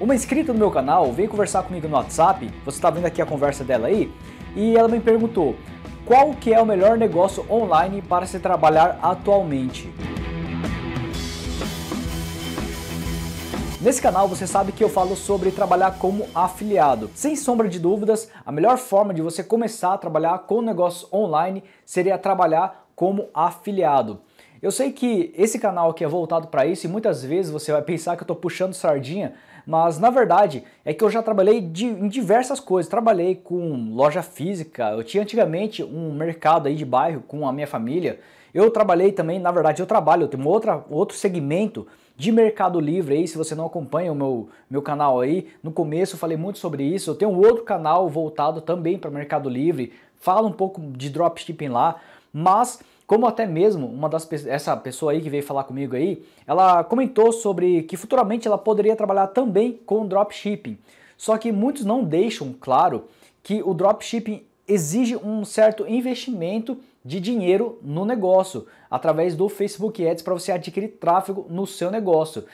Uma inscrita do meu canal veio conversar comigo no WhatsApp, você está vendo aqui a conversa dela aí, e ela me perguntou qual que é o melhor negócio online para se trabalhar atualmente. Nesse canal você sabe que eu falo sobre trabalhar como afiliado. Sem sombra de dúvidas, a melhor forma de você começar a trabalhar com negócios online seria trabalhar como afiliado. Eu sei que esse canal aqui é voltado para isso e muitas vezes você vai pensar que eu estou puxando sardinha, mas na verdade é que eu já trabalhei de, em diversas coisas. Trabalhei com loja física, eu tinha antigamente um mercado aí de bairro com a minha família. Eu trabalhei também, na verdade eu trabalho, eu tenho uma outra, outro segmento de Mercado Livre aí, se você não acompanha o meu, meu canal aí, no começo eu falei muito sobre isso, eu tenho um outro canal voltado também para Mercado Livre, Falo um pouco de dropshipping lá, mas como até mesmo uma das essa pessoa aí que veio falar comigo aí, ela comentou sobre que futuramente ela poderia trabalhar também com dropshipping. Só que muitos não deixam claro que o dropshipping exige um certo investimento de dinheiro no negócio, através do Facebook Ads para você adquirir tráfego no seu negócio.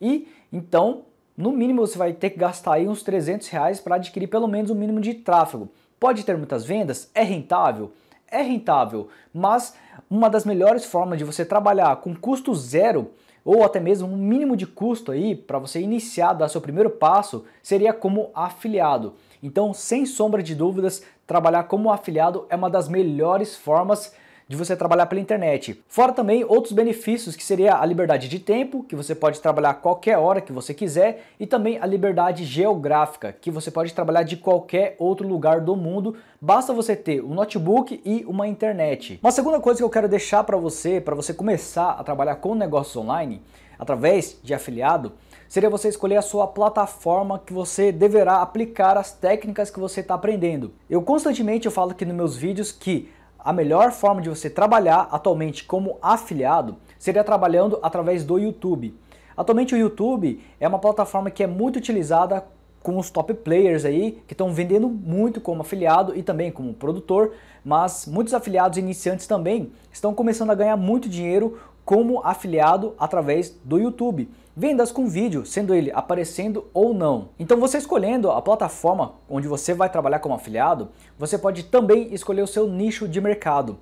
E então, no mínimo você vai ter que gastar aí uns 300 reais para adquirir pelo menos o um mínimo de tráfego. Pode ter muitas vendas? É rentável? É rentável, mas uma das melhores formas de você trabalhar com custo zero ou até mesmo um mínimo de custo aí para você iniciar, dar seu primeiro passo, seria como afiliado. Então, sem sombra de dúvidas, trabalhar como afiliado é uma das melhores formas de você trabalhar pela internet. Fora também outros benefícios que seria a liberdade de tempo, que você pode trabalhar qualquer hora que você quiser, e também a liberdade geográfica, que você pode trabalhar de qualquer outro lugar do mundo, basta você ter um notebook e uma internet. Uma segunda coisa que eu quero deixar para você, para você começar a trabalhar com negócios online, através de afiliado, seria você escolher a sua plataforma que você deverá aplicar as técnicas que você está aprendendo. Eu constantemente eu falo aqui nos meus vídeos que a melhor forma de você trabalhar atualmente como afiliado seria trabalhando através do YouTube. Atualmente o YouTube é uma plataforma que é muito utilizada com os top players aí que estão vendendo muito como afiliado e também como produtor, mas muitos afiliados iniciantes também estão começando a ganhar muito dinheiro como afiliado através do YouTube vendas com vídeo, sendo ele aparecendo ou não. Então você escolhendo a plataforma onde você vai trabalhar como afiliado, você pode também escolher o seu nicho de mercado.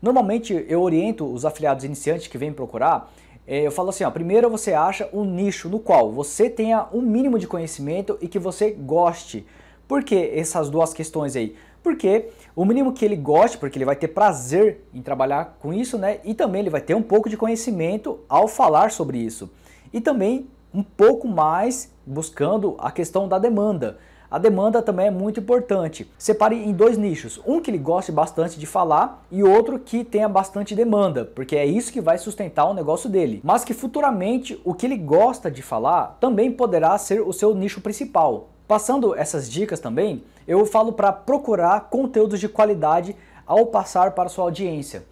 Normalmente eu oriento os afiliados iniciantes que vêm procurar é, eu falo assim, ó, primeiro você acha um nicho no qual você tenha um mínimo de conhecimento e que você goste. Por que essas duas questões aí? Porque o mínimo que ele goste, porque ele vai ter prazer em trabalhar com isso, né? E também ele vai ter um pouco de conhecimento ao falar sobre isso e também um pouco mais buscando a questão da demanda. A demanda também é muito importante. Separe em dois nichos: um que ele goste bastante de falar e outro que tenha bastante demanda, porque é isso que vai sustentar o negócio dele. Mas que futuramente o que ele gosta de falar também poderá ser o seu nicho principal. Passando essas dicas também, eu falo para procurar conteúdos de qualidade ao passar para sua audiência.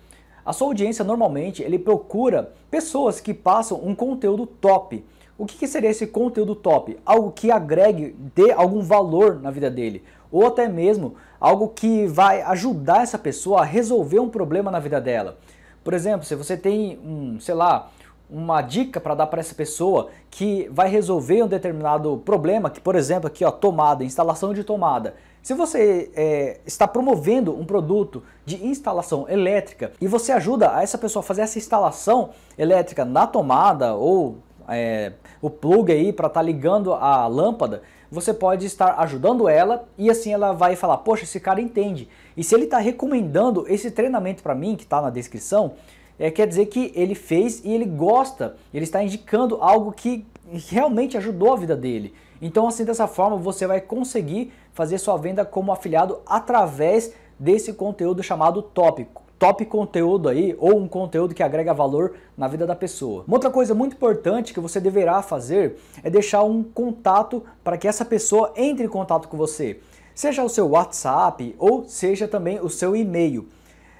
A sua audiência normalmente ele procura pessoas que passam um conteúdo top. O que, que seria esse conteúdo top? Algo que agregue, dê algum valor na vida dele, ou até mesmo algo que vai ajudar essa pessoa a resolver um problema na vida dela. Por exemplo, se você tem um, sei lá, uma dica para dar para essa pessoa que vai resolver um determinado problema, que por exemplo aqui ó, tomada, instalação de tomada. Se você é, está promovendo um produto de instalação elétrica e você ajuda a essa pessoa a fazer essa instalação elétrica na tomada ou é, o plug aí para estar tá ligando a lâmpada, você pode estar ajudando ela e assim ela vai falar: Poxa, esse cara entende. E se ele está recomendando esse treinamento para mim, que está na descrição, é, quer dizer que ele fez e ele gosta, ele está indicando algo que realmente ajudou a vida dele. Então, assim, dessa forma, você vai conseguir fazer sua venda como afiliado através desse conteúdo chamado tópico top conteúdo aí ou um conteúdo que agrega valor na vida da pessoa. Uma outra coisa muito importante que você deverá fazer é deixar um contato para que essa pessoa entre em contato com você, seja o seu WhatsApp ou seja também o seu e-mail.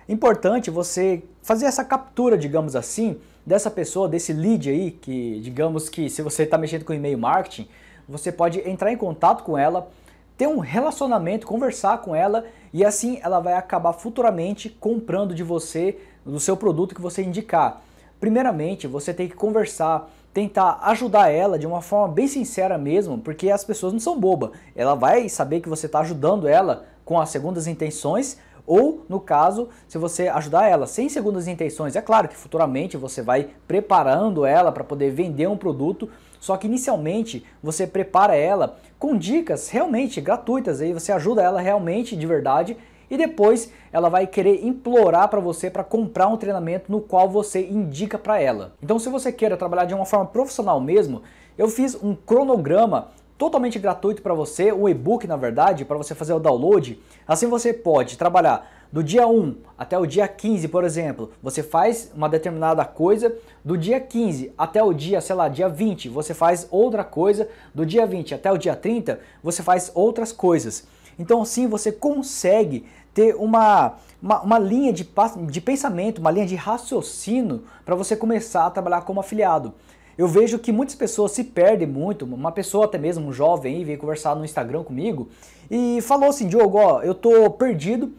Importante você fazer essa captura, digamos assim, dessa pessoa, desse lead aí, que digamos que se você está mexendo com e-mail marketing, você pode entrar em contato com ela, ter um relacionamento, conversar com ela e assim ela vai acabar futuramente comprando de você, do seu produto que você indicar. Primeiramente, você tem que conversar, tentar ajudar ela de uma forma bem sincera mesmo, porque as pessoas não são bobas. Ela vai saber que você está ajudando ela com as segundas intenções ou, no caso, se você ajudar ela sem segundas intenções, é claro que futuramente você vai preparando ela para poder vender um produto, só que inicialmente você prepara ela com dicas realmente gratuitas, aí você ajuda ela realmente de verdade e depois ela vai querer implorar para você para comprar um treinamento no qual você indica para ela. Então, se você queira trabalhar de uma forma profissional mesmo, eu fiz um cronograma totalmente gratuito para você, o e-book na verdade, para você fazer o download. Assim você pode trabalhar do dia 1 até o dia 15, por exemplo, você faz uma determinada coisa, do dia 15 até o dia, sei lá, dia 20, você faz outra coisa, do dia 20 até o dia 30, você faz outras coisas. Então, sim, você consegue ter uma, uma, uma linha de, de pensamento, uma linha de raciocínio para você começar a trabalhar como afiliado. Eu vejo que muitas pessoas se perdem muito. Uma pessoa, até mesmo um jovem, veio conversar no Instagram comigo e falou assim: Diogo, ó, eu tô perdido.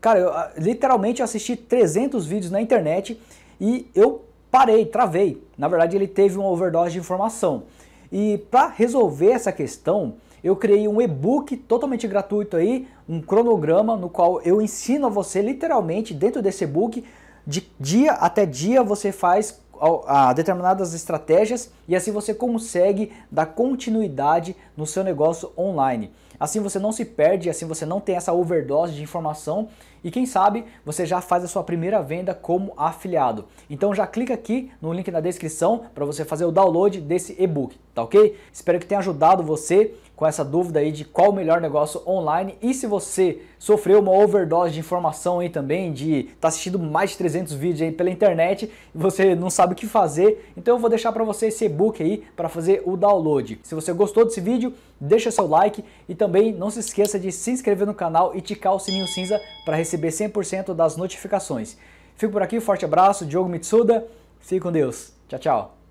Cara, eu, literalmente eu assisti 300 vídeos na internet e eu parei, travei. Na verdade, ele teve uma overdose de informação. E para resolver essa questão, eu criei um e-book totalmente gratuito aí, um cronograma no qual eu ensino a você literalmente dentro desse e-book de dia até dia você faz a determinadas estratégias e assim você consegue dar continuidade no seu negócio online. Assim você não se perde, assim você não tem essa overdose de informação e quem sabe você já faz a sua primeira venda como afiliado. Então já clica aqui no link na descrição para você fazer o download desse e-book, tá ok? Espero que tenha ajudado você com essa dúvida aí de qual o melhor negócio online. E se você sofreu uma overdose de informação aí também, de tá assistindo mais de 300 vídeos aí pela internet, e você não sabe o que fazer, então eu vou deixar para você esse e-book aí para fazer o download. Se você gostou desse vídeo, deixa seu like e também não se esqueça de se inscrever no canal e ticar o sininho cinza para receber 100% das notificações. Fico por aqui, forte abraço, Diogo Mitsuda, fique com Deus, tchau, tchau.